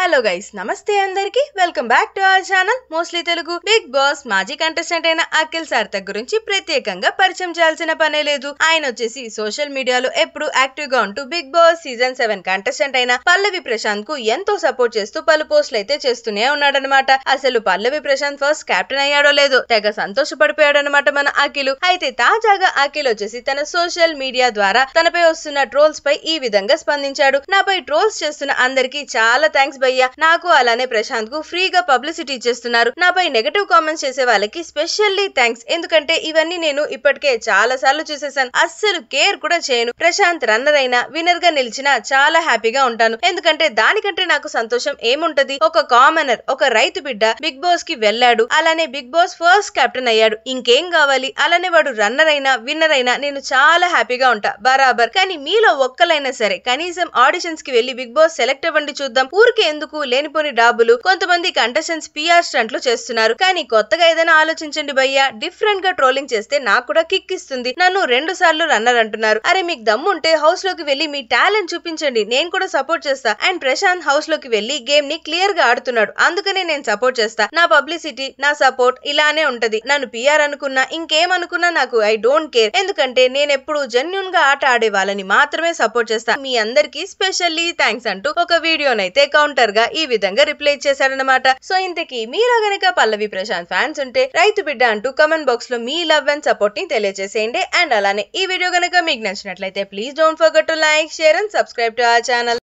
hello guys నమస్తే అందరికి welcome back to our channel mostly Telugu Bigg Boss మాజీ contestant అయిన అఖిల్ సార్థక్ గురించి ప్రత్యేకంగా పరిచయం చేయాల్సిన పనే లేదు ఆయన వచ్చేసి సోషల్ మీడియాలో ఎప్పుడు యాక్టివ్ గా ఉంటూ Bigg Boss season seven contestant అయిన పల్లవి ప్రశాంత్ కు ఎంతో సపోర్ట్ చేస్తూ పలు పోస్టులు అయితే చేస్తూనే ఉన్నాడనమాట అసలు పల్లవి ప్రశాంత్ ఫస్ట్ కెప్టెన్ అయ్యాడో లేదో తెగ సంతోషపడిపోయాడు అనమాట మన అఖిల్ అయితే తాజాగా అఖిల్ వచ్చేసి తన సోషల్ మీడియా ద్వారా తనపై వస్తున్న ట్రోల్స్ పై ఈ విధంగా స్పందించాడు నాపై ట్రోల్స్ చేస్తున్న అందరికీ చాలా థ్యాంక్స్ శివయ్య నాకు అలానే ప్రశాంత్ కు ఫ్రీగా పబ్లిసిటీ ఇచ్చేస్తున్నారు నాపై నెగటివ్ కామెంట్స్ చేసే వాళ్ళకి స్పెషల్లీ థ్యాంక్స్ ఎందుకంటే ఇవన్నీ నేను ఇప్పటికే చాలా సార్లు చూసేసాను అస్సలు కేర్ కూడా చేయను ప్రశాంత్ రన్నర్ అయినా విన్నర్ గా నిలిచినా చాలా హ్యాపీగా ఉంటాను ఎందుకంటే దానికంటే నాకు సంతోషం ఏముంటది ఒక కామనర్ ఒక రైతు బిడ్డ బిగ్ బాస్ కి వెళ్ళాడు అలానే బిగ్ బాస్ ఫస్ట్ కెప్టెన్ అయ్యాడు ఇంకేం కావాలి అలానే వాడు రన్నర్ అయినా విన్నర్ అయినా నేను చాలా హ్యాపీగా ఉంటా బరాబర్ కానీ మీలో ఒక్కలైనా సరే కనీసం ఆడిషన్స్ కి వెళ్లి బిగ్ బాస్ సెలెక్ట్ అవ్వండి చూద్దాం ఊరికే చేసేందుకు లేనిపోని డాబులు కొంతమంది కంటెస్టెంట్స్ పిఆర్ స్టంట్లు చేస్తున్నారు కానీ కొత్తగా ఏదైనా ఆలోచించండి భయ్యా డిఫరెంట్ గా ట్రోలింగ్ చేస్తే నాకు కూడా కిక్ ఇస్తుంది నన్ను రెండు సార్లు రన్నర్ అంటున్నారు అరే మీకు దమ్ముంటే హౌస్ లోకి వెళ్ళి మీ టాలెంట్ చూపించండి నేను కూడా సపోర్ట్ చేస్తా అండ్ ప్రశాంత్ హౌస్ లోకి వెళ్ళి గేమ్ ని క్లియర్ గా ఆడుతున్నాడు అందుకనే నేను సపోర్ట్ చేస్తా నా పబ్లిసిటీ నా సపోర్ట్ ఇలానే ఉంటది నన్ను పిఆర్ అనుకున్నా ఇంకేమనుకున్నా నాకు ఐ డోంట్ కేర్ ఎందుకంటే నేను ఎప్పుడు జెన్యున్ గా ఆట ఆడే వాళ్ళని మాత్రమే సపోర్ట్ చేస్తా మీ అందరికీ స్పెషల్లీ థ్యాంక్స్ అంటూ ఒక వీడియోనైతే కౌంటర్ కౌంటర్ గా ఈ విధంగా రిప్లై ఇచ్చేశాడనమాట సో ఇంతకీ మీరు గనక పల్లవి ప్రశాంత్ ఫ్యాన్స్ ఉంటే రైతు బిడ్డ అంటూ కమెంట్ బాక్స్ లో మీ లవ్ అండ్ సపోర్ట్ ని తెలియజేసేయండి అండ్ అలానే ఈ వీడియో గనక మీకు నచ్చినట్లయితే please don't forget to like share and subscribe to our channel